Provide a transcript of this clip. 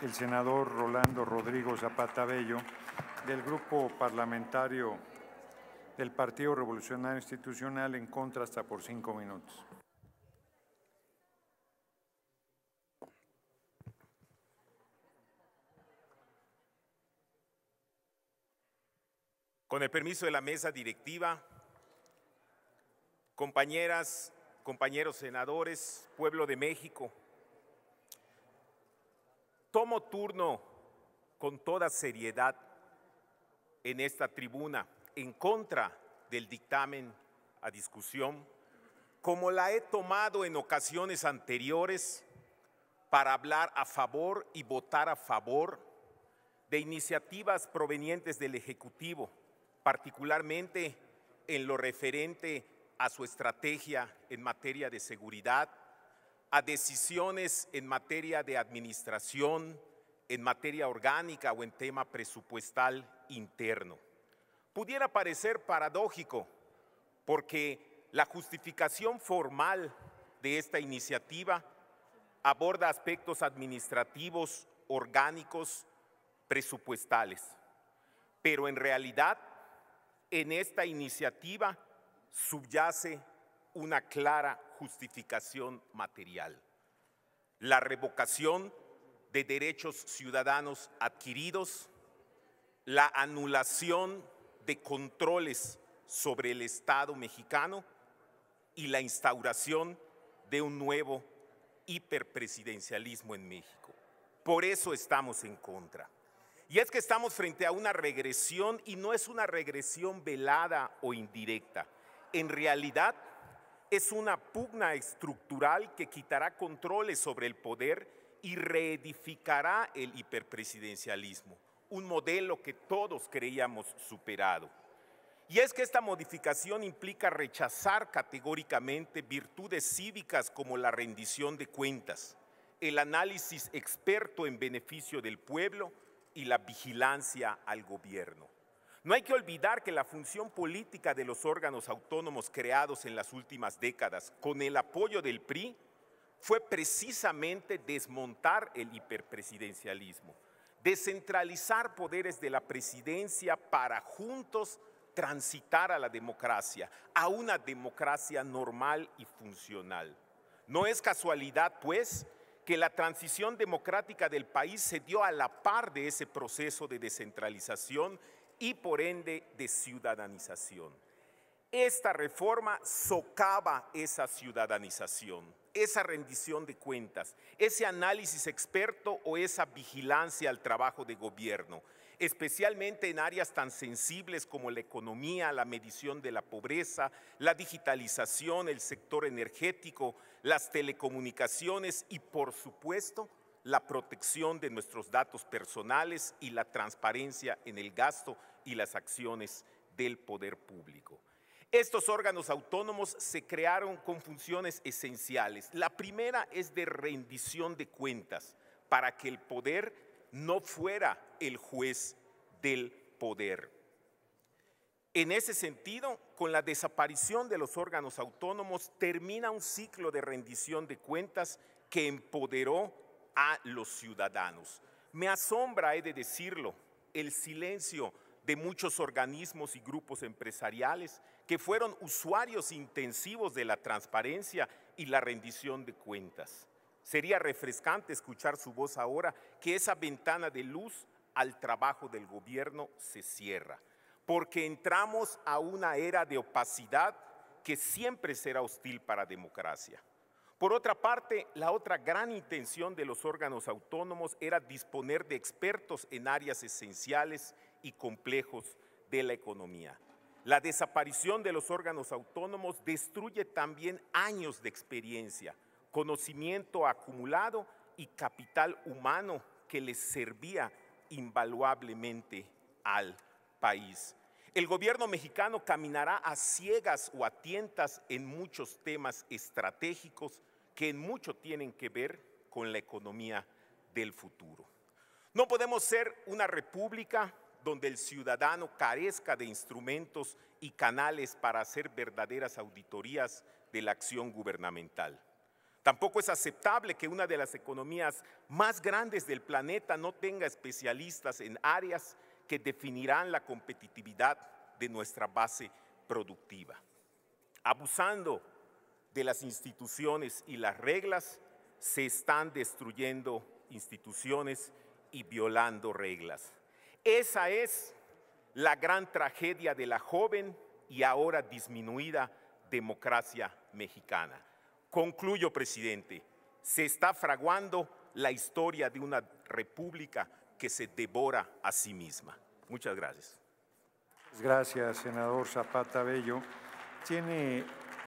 el senador Rolando Rodrigo Zapata Bello, del grupo parlamentario del Partido Revolucionario Institucional, en contra hasta por cinco minutos. Con el permiso de la mesa directiva, compañeras, compañeros senadores, pueblo de México, Tomo turno con toda seriedad en esta tribuna en contra del dictamen a discusión, como la he tomado en ocasiones anteriores para hablar a favor y votar a favor de iniciativas provenientes del Ejecutivo, particularmente en lo referente a su estrategia en materia de seguridad a decisiones en materia de administración, en materia orgánica o en tema presupuestal interno. Pudiera parecer paradójico porque la justificación formal de esta iniciativa aborda aspectos administrativos, orgánicos, presupuestales. Pero en realidad, en esta iniciativa subyace una clara justificación material. La revocación de derechos ciudadanos adquiridos, la anulación de controles sobre el Estado mexicano y la instauración de un nuevo hiperpresidencialismo en México. Por eso estamos en contra. Y es que estamos frente a una regresión y no es una regresión velada o indirecta. En realidad es una pugna estructural que quitará controles sobre el poder y reedificará el hiperpresidencialismo, un modelo que todos creíamos superado. Y es que esta modificación implica rechazar categóricamente virtudes cívicas como la rendición de cuentas, el análisis experto en beneficio del pueblo y la vigilancia al gobierno. No hay que olvidar que la función política de los órganos autónomos creados en las últimas décadas con el apoyo del PRI fue precisamente desmontar el hiperpresidencialismo, descentralizar poderes de la presidencia para juntos transitar a la democracia, a una democracia normal y funcional. No es casualidad, pues, que la transición democrática del país se dio a la par de ese proceso de descentralización y por ende de ciudadanización. Esta reforma socava esa ciudadanización, esa rendición de cuentas, ese análisis experto o esa vigilancia al trabajo de gobierno, especialmente en áreas tan sensibles como la economía, la medición de la pobreza, la digitalización, el sector energético, las telecomunicaciones y, por supuesto, la protección de nuestros datos personales y la transparencia en el gasto y las acciones del poder público. Estos órganos autónomos se crearon con funciones esenciales. La primera es de rendición de cuentas, para que el poder no fuera el juez del poder. En ese sentido, con la desaparición de los órganos autónomos, termina un ciclo de rendición de cuentas que empoderó a los ciudadanos. Me asombra, he de decirlo, el silencio de muchos organismos y grupos empresariales que fueron usuarios intensivos de la transparencia y la rendición de cuentas. Sería refrescante escuchar su voz ahora que esa ventana de luz al trabajo del gobierno se cierra, porque entramos a una era de opacidad que siempre será hostil para democracia. Por otra parte, la otra gran intención de los órganos autónomos era disponer de expertos en áreas esenciales y complejos de la economía. La desaparición de los órganos autónomos destruye también años de experiencia, conocimiento acumulado y capital humano que les servía invaluablemente al país. El gobierno mexicano caminará a ciegas o a tientas en muchos temas estratégicos que en mucho tienen que ver con la economía del futuro. No podemos ser una república donde el ciudadano carezca de instrumentos y canales para hacer verdaderas auditorías de la acción gubernamental. Tampoco es aceptable que una de las economías más grandes del planeta no tenga especialistas en áreas que definirán la competitividad de nuestra base productiva. Abusando de las instituciones y las reglas, se están destruyendo instituciones y violando reglas. Esa es la gran tragedia de la joven y ahora disminuida democracia mexicana. Concluyo, presidente, se está fraguando la historia de una república que se devora a sí misma. Muchas gracias. Gracias, senador Zapata Bello. Tiene